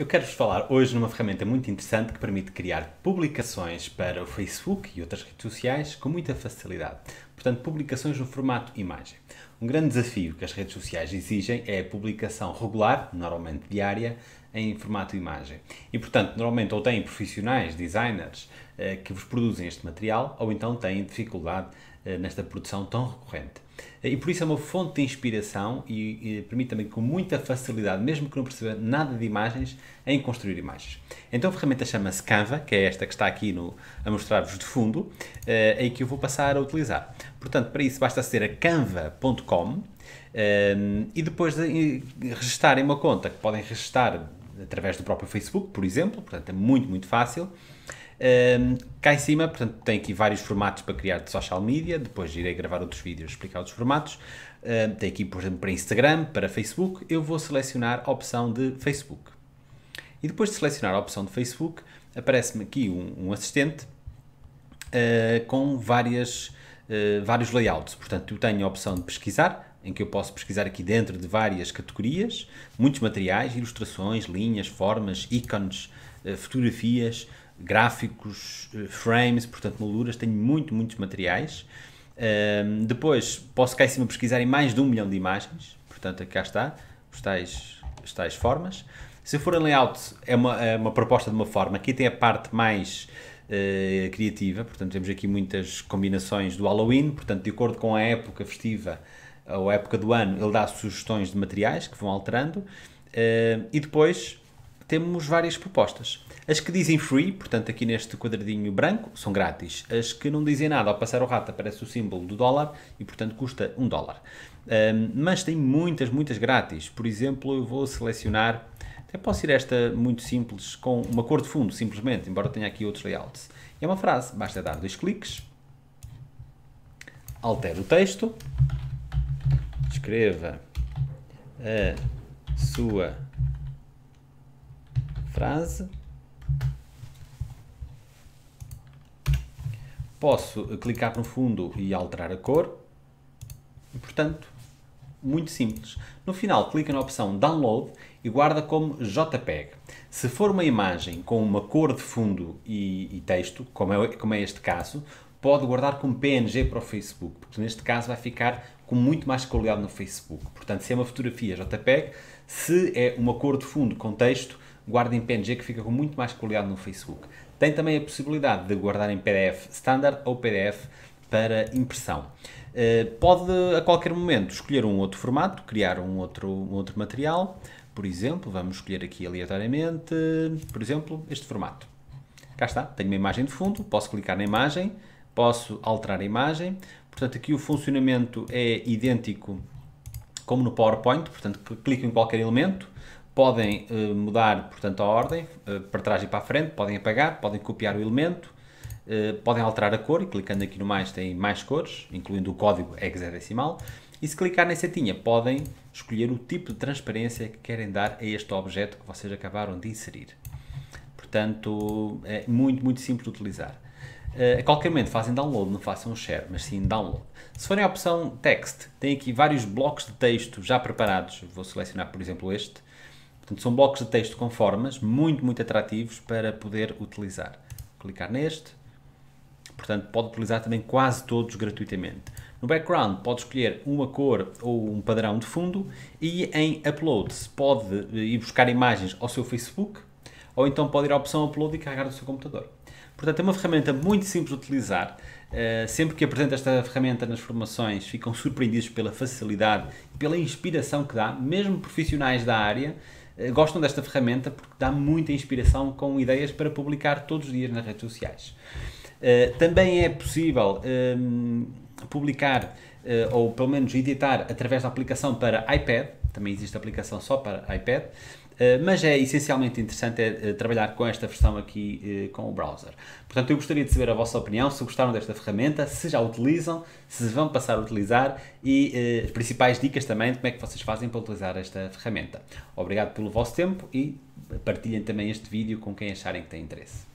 Eu quero-vos falar hoje numa ferramenta muito interessante que permite criar publicações para o Facebook e outras redes sociais com muita facilidade. Portanto, publicações no formato imagem. Um grande desafio que as redes sociais exigem é a publicação regular, normalmente diária, em formato imagem. E, portanto, normalmente ou têm profissionais, designers, eh, que vos produzem este material, ou então têm dificuldade eh, nesta produção tão recorrente. Eh, e por isso é uma fonte de inspiração e, e, permite também com muita facilidade, mesmo que não perceba nada de imagens, em construir imagens. Então a ferramenta chama-se Canva, que é esta que está aqui no, a mostrar-vos de fundo, eh, em que eu vou passar a utilizar. Portanto, para isso basta aceder a canva.com eh, e depois de, registarem uma conta, que podem registar através do próprio Facebook, por exemplo, portanto é muito, muito fácil. Um, cá em cima, portanto, tem aqui vários formatos para criar de social media, depois irei gravar outros vídeos explicar outros formatos. Um, tem aqui, por exemplo, para Instagram, para Facebook, eu vou selecionar a opção de Facebook. E depois de selecionar a opção de Facebook, aparece-me aqui um, um assistente uh, com várias, uh, vários layouts. Portanto, eu tenho a opção de pesquisar, em que eu posso pesquisar aqui dentro de várias categorias, muitos materiais, ilustrações, linhas, formas, ícones, ah, fotografias, gráficos, eh, frames, portanto, molduras, tenho muito, muitos materiais. Um, depois posso cá em cima pesquisar em mais de um milhão de imagens, portanto, aqui cá está, os tais, as tais formas. Se for em layout, é uma, é uma proposta de uma forma. Aqui tem a parte mais uh, criativa, portanto, temos aqui muitas combinações do Halloween, portanto, de acordo com a época festiva ou a época do ano, ele dá sugestões de materiais que vão alterando. Uh, e depois temos várias propostas. As que dizem free, portanto aqui neste quadradinho branco, são grátis. As que não dizem nada ao passar o rato aparece o símbolo do dólar e portanto custa um dólar. Um, mas tem muitas, muitas grátis. Por exemplo, eu vou selecionar, até posso ir esta muito simples, com uma cor de fundo, simplesmente, embora tenha aqui outros layouts. É uma frase, basta dar dois cliques, altero o texto, escreva a sua frase. Posso clicar no fundo e alterar a cor. portanto, muito simples. No final, clica na opção Download e guarda como JPEG. Se for uma imagem com uma cor de fundo e, e texto, como é, como é este caso, pode guardar como PNG para o Facebook, porque neste caso vai ficar com muito mais qualidade no Facebook. Portanto, se é uma fotografia JPEG, se é uma cor de fundo com texto, guarda em PNG que fica com muito mais qualidade no Facebook. Tem também a possibilidade de guardar em PDF standard ou PDF para impressão. Eh, pode a qualquer momento escolher um outro formato, criar um outro, um outro material, por exemplo, vamos escolher aqui aleatoriamente, por exemplo, este formato. Cá está, tenho uma imagem de fundo, posso clicar na imagem, posso alterar a imagem, portanto aqui o funcionamento é idêntico como no PowerPoint, portanto clico em qualquer elemento, podem uh, mudar, portanto, a ordem uh, para trás e para a frente, podem apagar, podem copiar o elemento, uh, podem alterar a cor e clicando aqui no mais tem mais cores, incluindo o código hexadecimal. É é e se clicar na setinha, podem escolher o tipo de transparência que querem dar a este objeto que vocês acabaram de inserir. Portanto, é muito, muito simples de utilizar. Uh, a qualquer momento fazem download, não façam share, mas sim download. Se forem à opção text, tem aqui vários blocos de texto já preparados. Vou selecionar, por exemplo, este. Portanto, são blocos de texto com formas muito, muito atrativos para poder utilizar. Vou clicar neste. Portanto, pode utilizar também quase todos gratuitamente. No background pode escolher uma cor ou um padrão de fundo e em uploads pode eh, ir buscar imagens ao seu Facebook ou então pode ir à opção upload e carregar no seu computador. Portanto, é uma ferramenta muito simples de utilizar. Eh, sempre que apresento esta ferramenta nas formações, ficam surpreendidos pela facilidade e pela inspiração que dá, mesmo profissionais da área eh, gostam desta ferramenta porque dá muita inspiração com ideias para publicar todos os dias nas redes sociais. Eh, também é possível ehm, publicar eh, ou pelo menos editar através da aplicação para iPad, também existe aplicação só para iPad, eh, mas é essencialmente interessante é, trabalhar com esta versão aqui com o browser. Portanto, eu gostaria de saber a vossa opinião, se gostaram desta ferramenta, se já a utilizam, se vão passar a utilizar e as principais dicas também de como é que vocês fazem para utilizar esta ferramenta. Obrigado pelo vosso tempo e partilhem também este vídeo com quem acharem que tem interesse.